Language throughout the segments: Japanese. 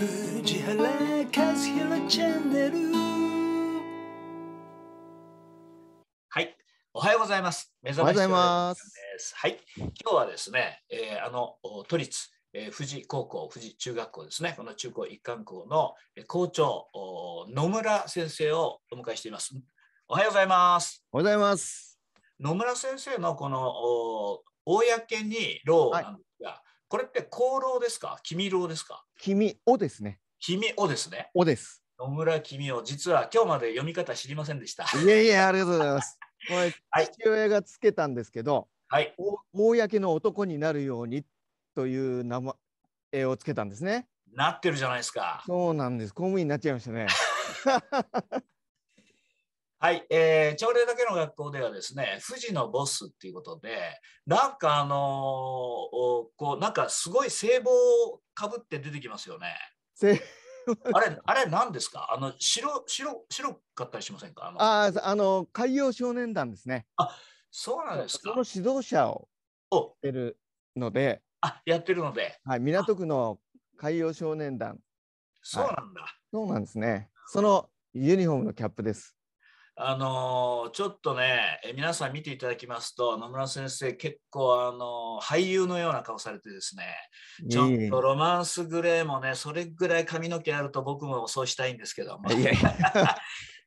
藤原和弘チャンネルはいおはようございます目覚めですはい今日はですね、えー、あの都立えー、富士高校、富士中学校ですね、この中高一貫校の校長、お野村先生をお迎えしています。おはようございます。おはようございます。野村先生のこのお公にローなんですが、はいこれって功労ですか君労ですか君をですね。君をですね。をです。野村君を、実は今日まで読み方知りませんでした。いえいえありがとうございます。これ、はい、父親がつけたんですけど、はい、公の男になるようにという名前をつけたんですね。なってるじゃないですか。そうなんです。公務員になっちゃいましたね。はい、えー、朝礼だけの学校ではですね、富士のボスっていうことで、なんかあのー、こう、なんかすごい聖望をかぶって出てきますよね。あれ、あれ何ですかあの、白、白、白かったりしませんかあの、ああの海洋少年団ですね。あ、そうなんですかその指導者をやってるので、あ、やってるので。はい、港区の海洋少年団。そうなんだ、はい、そうなんですね。そのユニフォームのキャップです。あのちょっとね、皆さん見ていただきますと、野村先生、結構、あの俳優のような顔されてですね、ちょっとロマンスグレーもね、それぐらい髪の毛あると僕もそうしたいんですけども。いやいや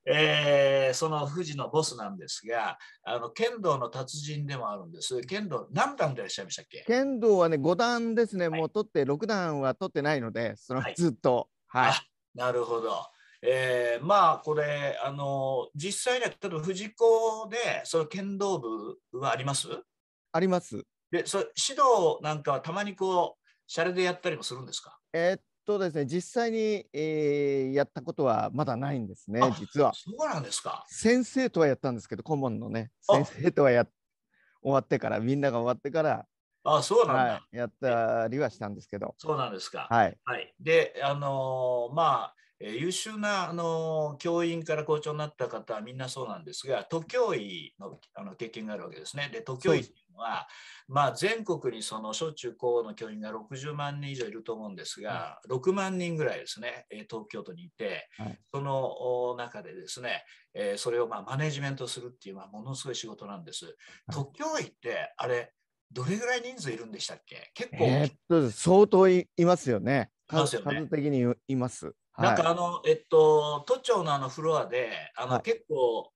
えー、その富士のボスなんですがあの剣道の達人でもあるんです剣道何段でいらっしゃいましたっけ剣道はね5段ですね、はい、もう取って6段は取ってないのでそのずっとはい、はい、なるほどえー、まあこれあの実際には例えば藤子でその剣道部はありますあります。でそ指導なんかはたまにこうシャレでやったりもするんですかえー、っとですね実際に、えー、やったことはまだないんですね実は。そうなんですか先生とはやったんですけど顧問のね先生とはや終わってからみんなが終わってからあそうなんだ、はい、やったりはしたんですけど。そうなんですか。はい。はい、で、あのー、まあ、え優秀なあの教員から校長になった方はみんなそうなんですが、都教委のあの経験があるわけですね。で、都教委っていうのは、まあ、全国にその小中高の教員が60万人以上いると思うんですが、うん、6万人ぐらいですね、え東京都にいて、はい、その中でですね、えそれをまマネジメントするっていう、まあ、ものすごい仕事なんです。都教委って、あれ、どれぐらい人数いるんでしたっけ結構。えー、相当いますよね。数的にいます。なんかあの、えっと、都庁のあのフロアで、あの、結構、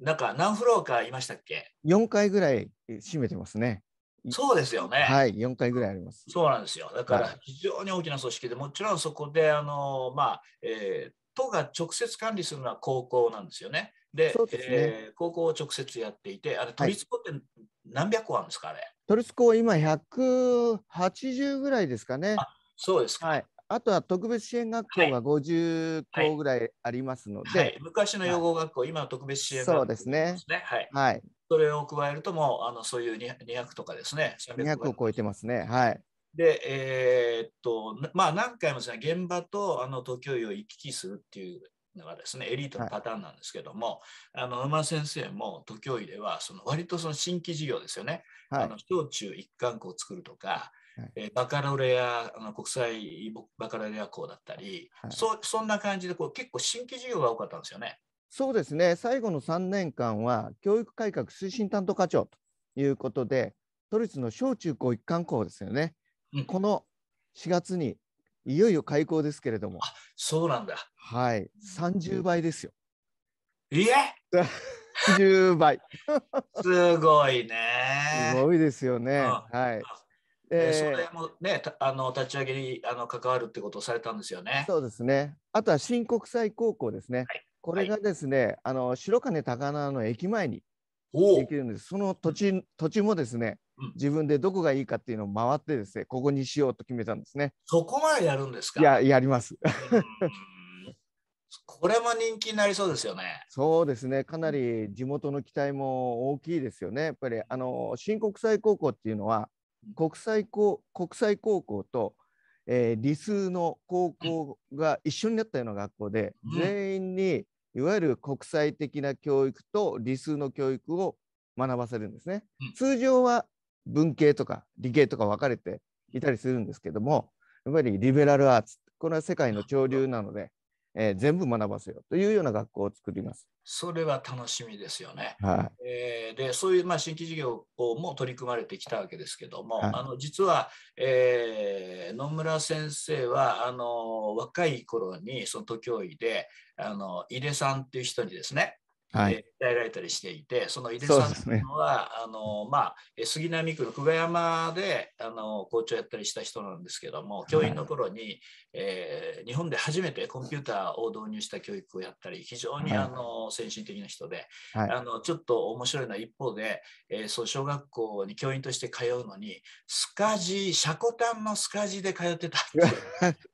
なんか何フロアかいましたっけ四回ぐらい占めてますね。そうですよね。はい、四回ぐらいあります。そうなんですよ。だから非常に大きな組織で、もちろんそこで、あの、まあ、えー、都が直接管理するのは高校なんですよね。で、で、ね、えー、高校を直接やっていて、あれ、都立高って何百校あるんですか、あれ。都立高、今百八十ぐらいですかね。そうですか。はいあとは特別支援学校が50校ぐらいありますので、はいはい、昔の養護学校、今の特別支援学校、ね、そうですね、はい、それを加えるともうあのそういう200とかですね200を超えてますねはいでえー、っとまあ何回もですね現場とあの東京医を行き来するっていうのがですねエリートのパターンなんですけども、はい、あの馬先生も都教医ではその割とその新規事業ですよね、はい、あの小中一貫校を作るとかえー、バカロレアあの国際バカロレア校だったり、はい、そそんな感じでこう結構新規事業が多かったんですよね。そうですね最後の3年間は教育改革推進担当課長ということで都立の小中高一貫校ですよね、うん、この4月にいよいよ開校ですけれどもそうなんだはい30倍ですよ。いえ10 倍 すごいね。すごいですよね。うん、はい。えー、それもね、あの立ち上げにあの関わるってことをされたんですよね。そうですね。あとは新国際高校ですね。はい、これがですね、はい、あの白金高輪の駅前にできるんです。その土地土地もですね、うん、自分でどこがいいかっていうのを回ってですね、ここにしようと決めたんですね。そこまでやるんですか。いややります。これも人気になりそうですよね。そうですね。かなり地元の期待も大きいですよね。やっぱりあの新国際高校っていうのは。国際高国際高校と、えー、理数の高校が一緒になったような学校で、全員にいわゆる国際的な教育と理数の教育を学ばせるんですね。通常は文系とか理系とか分かれていたりするんですけどもやっぱりリベラルアーツこれは世界の潮流なので、えー、全部学ばせようというような学校を作ります。それは楽しみですよね。はい、えー、でそういうまあ新規事業も取り組まれてきたわけですけども、はい、あの実は、えー、野村先生はあの若い頃にその都教医であの井出さんっていう人にですねはい、訴えられたりしていて、その井出さんというのは、ね、あのまあ、杉並区の久我山であの校長やったりした人なんですけども、教員の頃に、はい、えー、日本で初めてコンピューターを導入した教育をやったり、非常に、はい、あの先進的な人で、はい、あのちょっと面白いのは一方で、えー、そう小学校に教員として通うのに、スカジ、シャコタンのスカジで通ってたって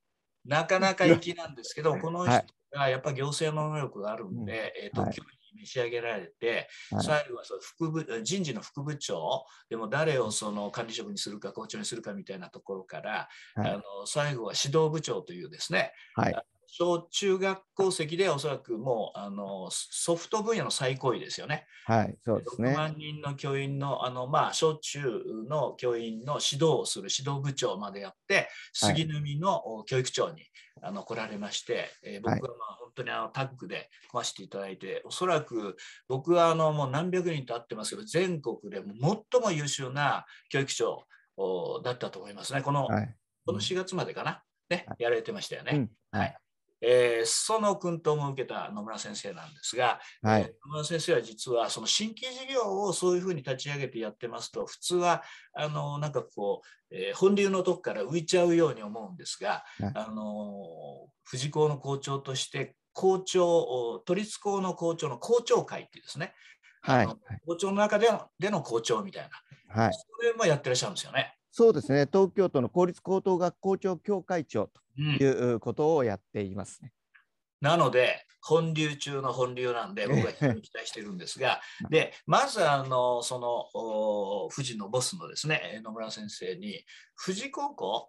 なかなか粋なんですけど、この人がやっぱ行政の能力があるんで、えーと、と教員召し上げられて、はい、最後はその副部人事の副部長でも誰をその管理職にするか校長にするかみたいなところから、はい、あの最後は指導部長というですね、はい、小中学校席でおそらくもうあのソフト分野の最高位ですよね。はい、そうですね。6万人の教員のあの、まあ、小中の教員の指導をする指導部長までやって、杉並の教育長に、あの来られまして、えー、僕はまあ本当にあのタッグで来ましていただいて、おそらく僕はあのもう何百人と会ってますけど、全国で最も優秀な教育長だったと思いますね。この、はい、この4月までかな、ね、はい、やられてましたよね。うん、はいえー、裾野君とも受けた野村先生なんですが、はい、野村先生は実はその新規事業をそういうふうに立ち上げてやってますと普通はあのなんかこう、えー、本流のとこから浮いちゃうように思うんですが、はい、あの富士校の校長として校長都立校の校長の校長会っていうですね、はい、校長の中でのでの校長みたいな、はい、それもやってらっしゃるんですよね。そうですね、東京都の公立高等学校長協会長ということをやっています、ねうん、なので、本流中の本流なんで、僕は非常に期待してるんですが、でまずあの、その富士のボスのですね野村先生に、富士高校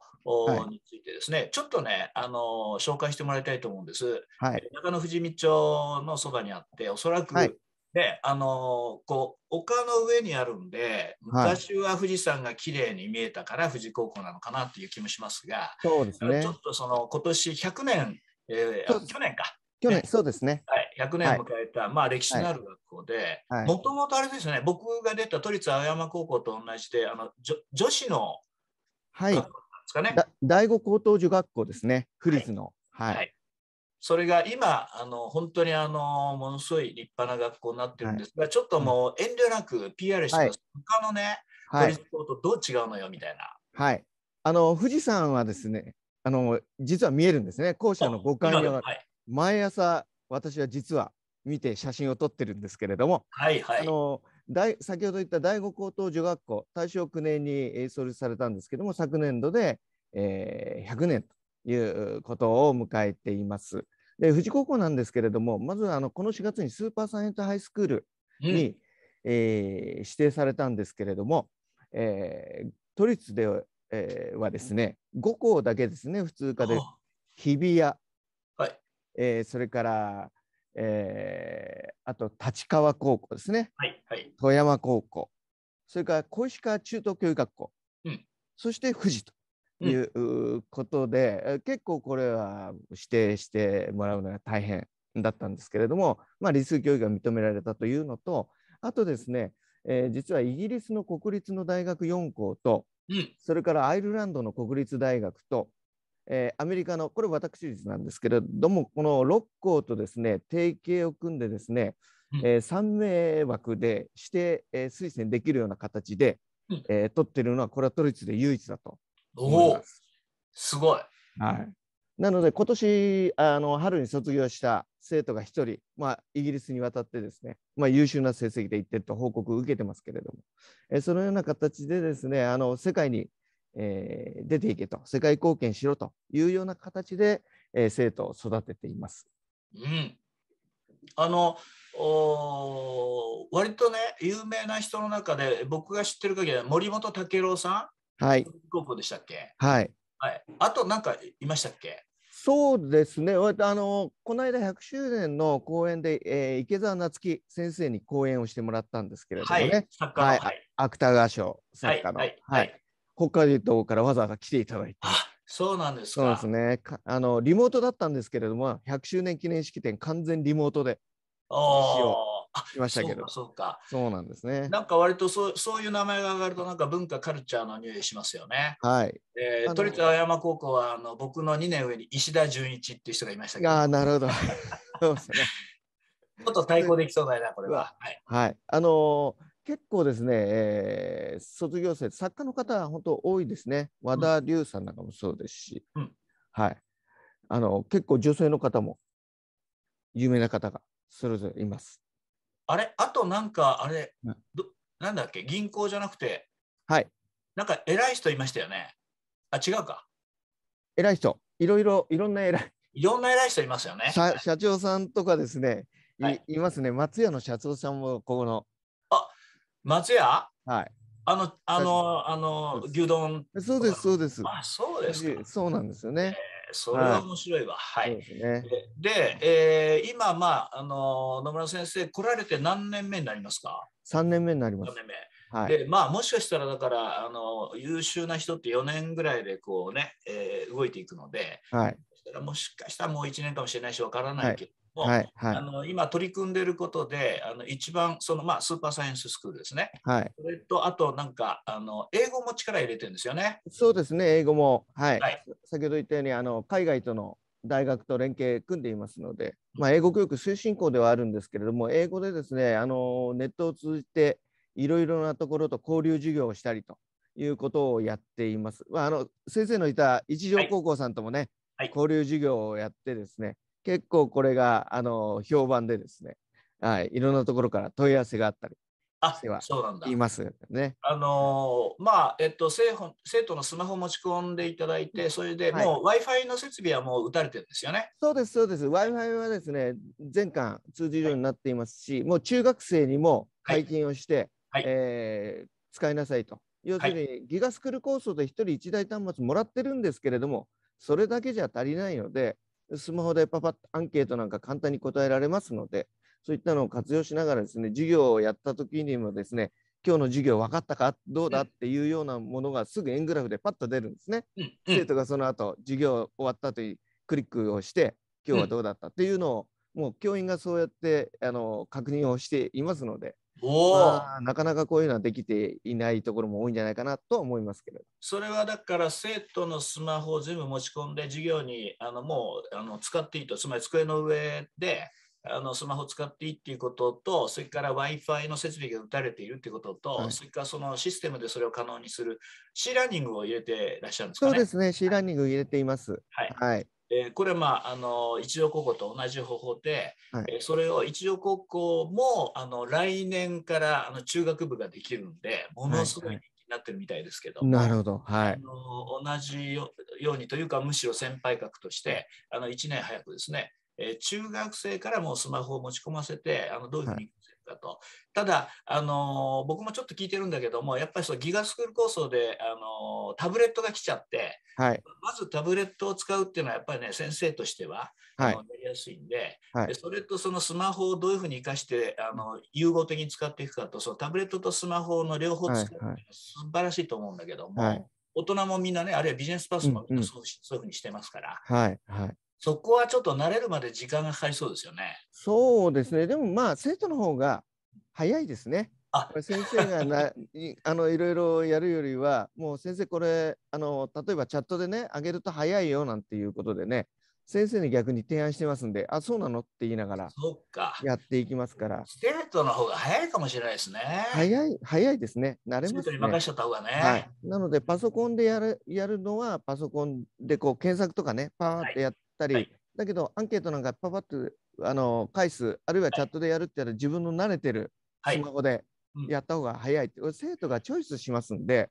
についてですね、はい、ちょっとねあの、紹介してもらいたいと思うんです。はい、中野富士見町のそばにあって、おそらく、はいで、あのー、こう、丘の上にあるんで、昔は富士山が綺麗に見えたから富士高校なのかなっていう気もしますが、そうですね。ちょっとその、今年100年、えー、去年か。去年、そうですね。はい、100年迎えた、はい、まあ歴史のある学校で、もともとあれですね、僕が出た都立青山高校と同じで、あのじょ女子の学校なんですかね。はい、第五高等女学校ですね、府立の。はい、はいそれが今、あの本当にあのものすごい立派な学校になってるんですが、はい、ちょっともう遠慮なく PR してます、はい、他のね、都立校とどう違うのよみたいな。はい、あの富士山はですねあの、実は見えるんですね、校舎の五感が、はい、毎朝、私は実は見て写真を撮ってるんですけれども、はいはい、あの大先ほど言った第五高等女学校、大正9年に創立されたんですけども、昨年度で、えー、100年ということを迎えています。で富士高校なんですけれどもまずあのこの4月にスーパーサイエントハイスクールに、うん、えー、指定されたんですけれども、えー、都立で、えー、はですね5校だけですね普通科で日比谷、はいえー、それから、えー、あと立川高校ですね、はいはい、富山高校それから小石川中等教育学校、うん、そして富士ということで、うん、結構これは指定してもらうのが大変だったんですけれども、まあ、理数教育が認められたというのとあとですね、えー、実はイギリスの国立の大学4校と、うん、それからアイルランドの国立大学と、えー、アメリカのこれ私立なんですけれどもこの6校とですね提携を組んでですね、うん、えー、3名枠で指定、え推薦できるような形で、え取ってるのはこれは都立で唯一だとおおすごい。はい、なので今年あの春に卒業した生徒が1人、まあ、イギリスに渡ってですね、まあ、優秀な成績で行ってると報告を受けてますけれどもえそのような形でですねあの世界に、えー、出ていけと世界貢献しろというような形で、えー、生徒を育てています。うんあの割とね有名な人の中で僕が知ってる限りは森本武郎さん、はい。高校でしたっけはい。はい。あとなんかいましたっけそうですね。あのこの間百周年の公演で、えー、池澤夏樹先生に講演をしてもらったんですけれどもね。はい。作家の、ははい、芥川賞作家の、はい、はい。北海道からわざわざ来ていただいて。そうなんですそうですね。あのリモートだったんですけれども、百周年記念式典完全リモートで。ああ。いましたけど。そうかそうなんですね。なんか割とそうそういう名前が上がると、なんか文化、カルチャーの匂いしますよね。はい。えー、都立青山高校はあの僕の2年上に石田純一っていう人がいましたけど。ああ、なるほど。そうですね。ちょっと対抗できそうだな、これは。はい。はい、あのー結構ですね、えー、卒業生、作家の方、本当多いですね。和田龍さんなんかもそうですし、うん、はい。あの、結構女性の方も、有名な方がそれぞれいます。あれあとなんか、あれ、うん、なんだっけ、銀行じゃなくて、はい。なんか偉い人いましたよね。あ、違うか。偉い人、いろいろ、いろんな偉い。いろんな偉い人いますよね。社社長さんとかですね、はい、いますね。松屋の社長さんも、ここの。あ、松屋はい。あの、あの、あの、牛丼。そうです、そうです。あ、そうですそうなんですよね。えーそれは面白いわ。はい。はい、で、ね、えー、今、まあ、あの野村先生、来られて何年目になりますか ?3 年目になります。年目。はい、でまあ、もしかしたらだからあの優秀な人って4年ぐらいでこうね、えー、動いていくので、はい、もしかしたらもう1年かもしれないしわからないけど、も、はいはい、あの今取り組んでいることで、あの一番その、まあ、スーパーサイエンススクールですね、はい、それとあとなんかあの英語も力入れてるんですよね。そうですね、英語も、はい、はい、先ほど言ったようにあの海外との大学と連携組んでいますので、まあ、英語教育推進校ではあるんですけれども、英語でですねあのネットを通じていろいろなところと交流授業をしたりということをやっています。まあ、あの先生のいた一条高校さんともね、はい、交流授業をやってですね、結構これがあの評判でですね、はい、いろんなところから問い合わせがあったりしてはいますね。あのー、まあえっと生生徒のスマホ持ち込んでいただいてそれでもう w i f i の設備はもう打たれてるんですよね。はい、そうですそうです w i f i はですね全館通じるようになっていますし、はい、もう中学生にも解禁をして、はい、えー、使いなさいと。要するにギガスクール構想で1人1台端末もらってるんですけれどもそれだけじゃ足りないのでスマホでパパッとアンケートなんか簡単に答えられますので、そういったのを活用しながらですね、授業をやった時にもですね、今日の授業分かったかどうだっていうようなものがすぐ円グラフでパッと出るんですね。生徒がその後授業終わったというクリックをして今日はどうだったっていうのをもう教員がそうやってあの確認をしていますのでまあ、なかなかこういうのはできていないところも多いんじゃないかなと思いますけどそれはだから生徒のスマホを全部持ち込んで授業にあのもうあの使っていいとつまり机の上であのスマホ使っていいっていうことと、それから Wi-Fi の設備が打たれているっていうことと、はい、それからそのシステムでそれを可能にする C ラーニングを入れてらっしゃるんですか、ね、そうですね、C ラーニング入れています。はい。はい、えー、これまあ、あの一条高校と同じ方法で、はい、えー、それを一条高校もあの来年からあの中学部ができるんでものすごい人気になってるみたいですけど、はいはい、なるほど、はい、あの同じようにというかむしろ先輩格としてあの1年早くですね、えー、中学生からもスマホを持ち込ませてあのどういうふうにかと。ただ、あの僕もちょっと聞いてるんだけども、やっぱりそのギガスクール構想で、あのタブレットが来ちゃって、はい、まずタブレットを使うっていうのは、やっぱりね、先生としては、はい、やりやすいんではい、で、それとそのスマホをどういうふうに生かしてあの融合的に使っていくかと、そのタブレットとスマホの両方使うっていうのは素晴らしいと思うんだけども。大人もみんなね、あるいはビジネスパーソンもそう,、そういうふうにしてますから、はいはい、そこはちょっと慣れるまで時間がかかりそうですよね。そうですね。でもまあ生徒の方が早いですね。あ先生がな あのいろいろやるよりはもう先生これあの例えばチャットでねあげると早いよなんていうことでね先生に逆に提案してますんであそうなのって言いながらそっか。やっていきますから生徒の方が早いかもしれないですね早い早いですね慣れますね任しちゃった方がね、はい、なのでパソコンでやるやるのはパソコンでこう検索とかねパーってやったり、はい、だけどアンケートなんかパパッとあの返すあるいはチャットでやるってやったら自分の慣れてるスマホでやった方が早いって、生徒がチョイスしますんで、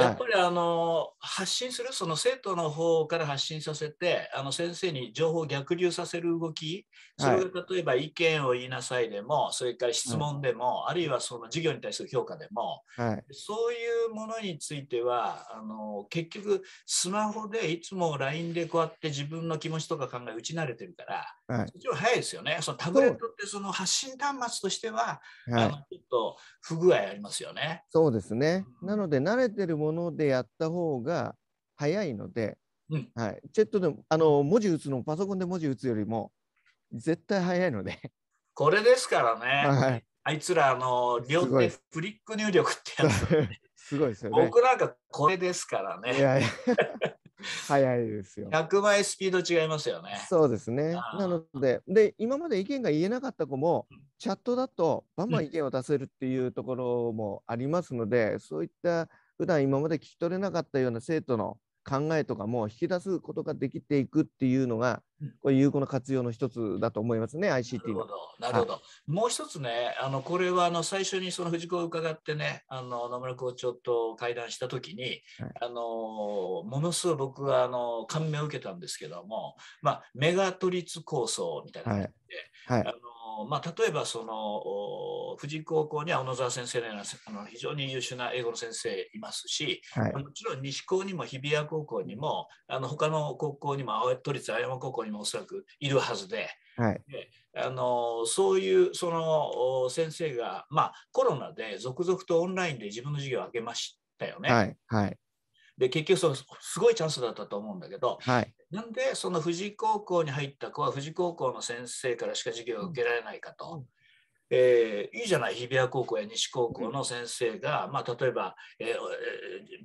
やっぱりあの発信するその生徒の方から発信させてあの先生に情報を逆流させる動きそれが例えば意見を言いなさいでもそれから質問でも、あるいはその授業に対する評価でも、そういうものについてはあの結局スマホでいつも LINE でこうやって自分の気持ちとか考え打ち慣れてるから、はい、一応早いですよねそのタブレットってその発信端末としては、あのちょっと不具合ありますよね。そうですね、なので慣れてるものでやった方が早いので、うん、はい、チェットでもあの文字打つのパソコンで文字打つよりも絶対早いので。これですからね。はい、あいつらあの両手フリック入力ってやつ、すごいですよね。僕なんかこれですからね。いやいや早いですよ。100倍スピード違いますよね。そうですね。なので、で、今まで意見が言えなかった子も、チャットだとバンバン意見を出せるっていうところもありますので、うん、そういった普段今まで聞き取れなかったような生徒の考えとかも引き出すことができていくっていうのが、これ有効な活用の一つだと思いますね、ICT は。なるほど、もう一つね、あのこれはあの最初にその藤子を伺ってね、あの野村校長と会談したときに、はい、あのものすごい僕はあの感銘を受けたんですけども、まあ、メガ都立構想みたいなのがあって、はい、はい、あのまあ、例えばその富士高校には小野沢先生のようなあの非常に優秀な英語の先生いますし、はい、もちろん西高にも日比谷高校にもあの他の高校にも都立青山高校にもおそらくいるはずで。はい、あのそういうその先生が、まあ、コロナで続々とオンラインで自分の授業を上げましたよね。はい、はいで結局そのすごいチャンスだったと思うんだけど、はい、なんでその富士高校に入った子は富士高校の先生からしか授業を受けられないかと、えー、いいじゃない日比谷高校や西高校の先生が、うん、まあ、例えば、え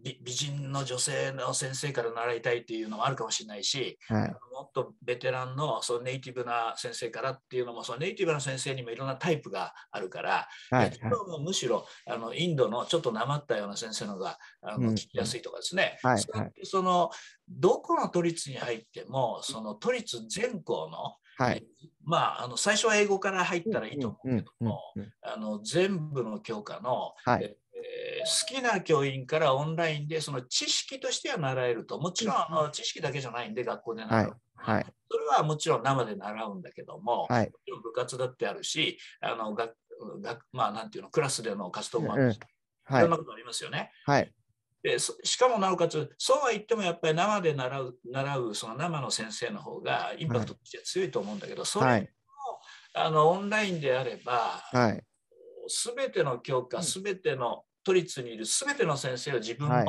ー、美人の女性の先生から習いたいっていうのもあるかもしれないし、はい、もっとベテランのそのネイティブな先生からっていうのもそのネイティブな先生にもいろんなタイプがあるから、はい、もむしろあのインドのちょっとなまったような先生のがあの聞きやすいとかですね、はい、そのどこの都立に入ってもその都立全校のはい、まあ、あの最初は英語から入ったらいいと思うけども、あの全部の教科の、はい、えー、好きな教員からオンラインでその知識としては習えると、もちろんあの知識だけじゃないんで学校で習う。はいはい、それはもちろん生で習うんだけども、はい、部活だってあるし、あの学学まあ、なんていうのクラスでの活動もあるし、うんうん、はい、いろんなことありますよね。はい、でしかもなおかつ、そうは言ってもやっぱり生で習う習うその生の先生の方がインパクトとして強いと思うんだけど、はい、それも、はい、あのオンラインであれば、す、は、べ、ての教科、すべての都立にいるすべての先生を自分のはい、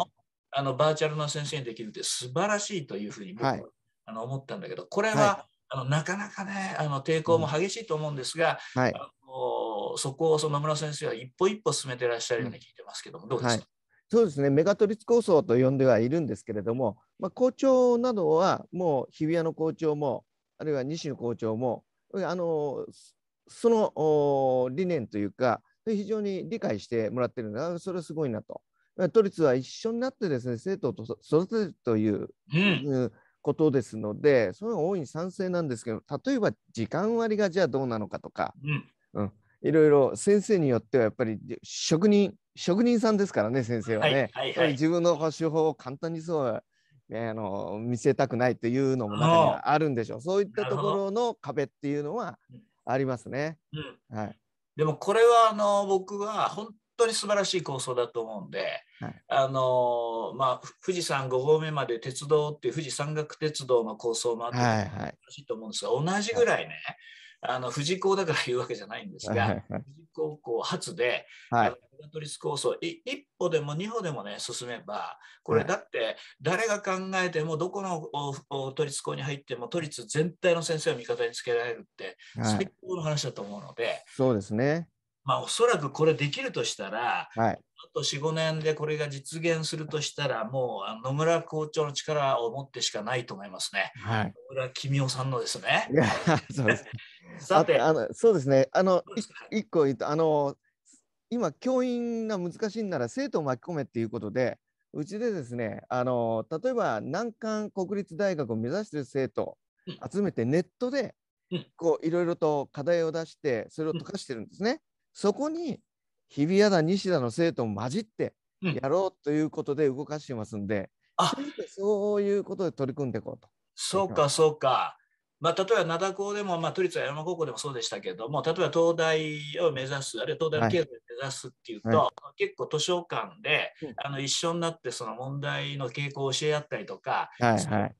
あのバーチャルの先生にできるって素晴らしいというふうに僕は、あの思ったんだけど、これは、あのなかなかねあの抵抗も激しいと思うんですが、うん、あのそこをその野村先生は一歩一歩進めてらっしゃるように聞いてますけども、どうですか、そうですねメガトリス構想と呼んではいるんですけれども、まあ、校長などはもう日比谷の校長もあるいは西の校長もあのその理念というか非常に理解してもらってるんがそれはすごいなと。都立は一緒になってですね生徒と育てるという、うんことですのでそれは大いに賛成なんですけど例えば時間割がじゃあどうなのかとか、うん、うん、いろいろ先生によってはやっぱり職人職人さんですからね先生はね、はいはいはい、自分の手法を簡単にそうあの見せたくないというのも中にはあるんでしょうそういったところの壁っていうのはありますね。うん、はい、でもこれはあの僕は本当に素晴らしい構想だと思うんで、はい、あのまあ、富士山5合目まで鉄道っていう富士山岳鉄道の構想もあって、はいはい、しいと思うんですが同じぐらいね、あの富士校だから言うわけじゃないんですが、富士高校初で、はい、メガトリス構想一歩でも二歩でもね、進めば、これだって誰が考えても、どこの都立校に入っても、都立全体の先生を味方につけられるって、最高の話だと思うので、はい、そうですね。まあ、おそらくこれできるとしたら、はい、あと4、5年でこれが実現するとしたら、もう野村校長の力を持ってしかないと思いますね。はい、野村公夫さんのですね。そうですさてあのそうですねあの一個言うとあの今教員が難しいなら生徒を巻き込めっていうことでうちでですねあの例えば難関国立大学を目指してる生徒集めてネットでこういろいろと課題を出してそれを解かしてるんですね。そこに日比谷だ西田の生徒も混じってやろうということで動かしてますんで、うん、そういうことで取り組んでいこうと。そうかそうか。まあ、例えば灘高でも、まあ、都立は山高校でもそうでしたけども例えば東大を目指すあるいは東大の経済を目指すっていうと、はい、結構図書館で、あの一緒になってその問題の傾向を教え合ったりとか、はいはい、それがやっ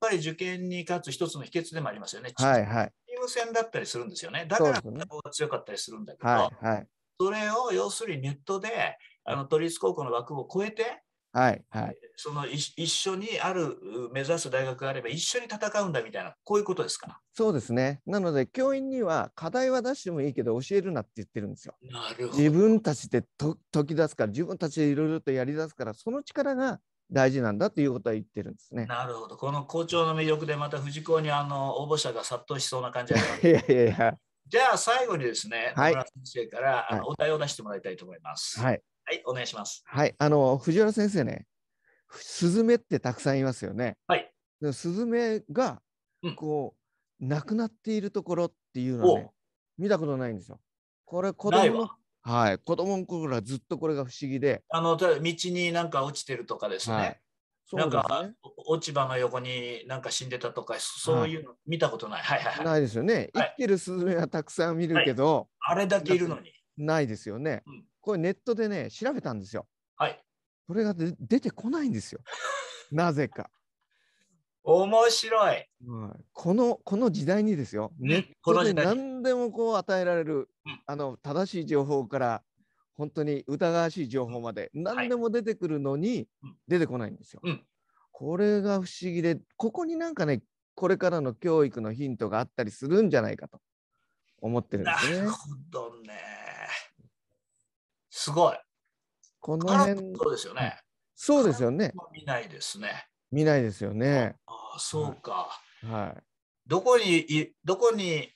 ぱり受験に勝つ一つの秘訣でもありますよね。はいはい、チーム戦だったりするんですよね。だから方が強かったりするんだけど、ねはいはい、それを要するにネットであの都立高校の枠を超えてはいはい、その一緒にある目指す大学があれば一緒に戦うんだみたいなこういうことですかそうですねなので教員には課題は出してもいいけど教えるなって言ってるんですよ。なるほど自分たちでと解き出すから自分たちでいろいろとやりだすからその力が大事なんだということは言ってるんですね。なるほどこの校長の魅力でまた藤子にあの応募者が殺到しそうな感じが いやいやいやじゃあ最後にですね、はい、村先生から、お題を出してもらいたいと思います。はいはい、お願いします。はい、あの藤原先生ね、スズメってたくさんいますよね。はい。スズメがこう、うん、くなっているところっていうのは、ね、見たことないんですよ。これ子供は、はい、子供の頃からずっとこれが不思議で。あの道になんか落ちてるとかですね。はい、ねなんか落ち葉の横になんか死んでたとかそういうの見たことない、はい、はいはいないですよね、はい、生きてるスズメはたくさん見るけど、あれだけいるのにないですよね、うん、これネットでね、調べたんですよ。はい。これが出てこないんですよ。なぜか。面白い、うん、このこの時代にですよ、ネットで何でもこう与えられる、うん、あの正しい情報から本当に疑わしい情報まで何でも出てくるのに出てこないんですよ。はいうん、これが不思議でここになんかねこれからの教育のヒントがあったりするんじゃないかと思ってるんですね。なるほどすごい。この辺そうですよね。そうですよね。見ないですね。見ないですよね。ああ、そうか。はい。どこにいどこに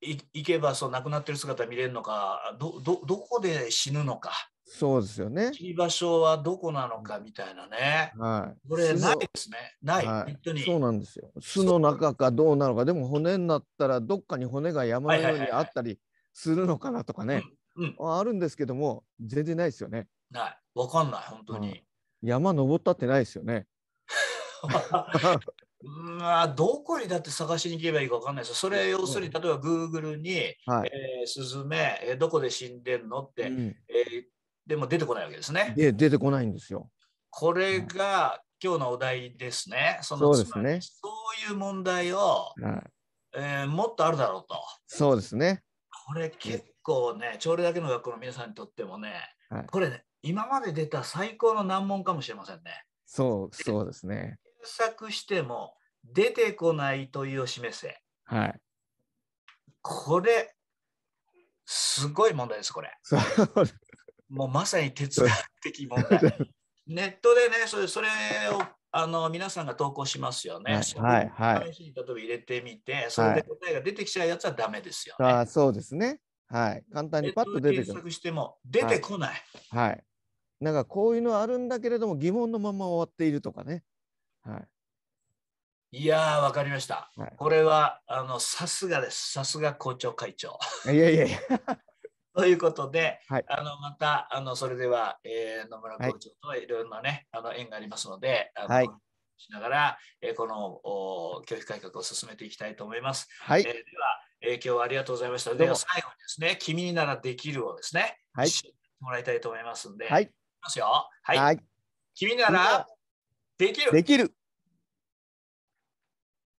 行けばそう亡くなってる姿見れるのか、どどどこで死ぬのか。そうですよね。死場所はどこなのかみたいなね。はい。これないですね。ない、本当に。そうなんですよ。巣の中かどうなのか、でも骨になったらどっかに骨が山のようにあったりするのかなとかね。あるんですけども全然ないですよね。ない分かんない本当に、山登ったってないですよね。まあ、どこにだって探しに行けばいいか分かんないですそれ要するに例えば Google に、はいえー、スズメ、えどこで死んでるのって、うん、えー、でも出てこないわけですね。で出てこないんですよ。これが、今日のお題ですね。そのそうですね。そういう問題を、はい、えー、もっとあるだろうと。そうですね。これ結構ね、調理だけの学校の皆さんにとってもね、はい、これね、今まで出た最高の難問かもしれませんね。そう、そうですね。検索しても出てこない問いを示せ。はい。これ、すごい問題です、これ。もうまさに哲学的問題。ネットでね、それそれをあの皆さんが投稿しますよね。はい、はい、はい。例えば入れてみて、それで答えが出てきちゃうやつはダメですよね。はい、あそうですね。はい。簡単にパッと出てくる。検索しても出てこない。はい、はい。なんかこういうのあるんだけれども疑問のまま終わっているとかね。はい。いやー、わかりました。はい、これは、あの、さすがです。さすが校長会長。いやいやいや ということで、はい、あのまたあのそれでは、えー、野村校長とはいろんなね、はい、あの縁がありますので、あのはい、しながら、えー、この教育改革を進めていきたいと思います。はい、えー、では、えー、今日はありがとうございました。では最後にですね、君にならできるをですね、はい、もらいたいと思いますんで、はい、いきますよ。はい。君ならできる。できる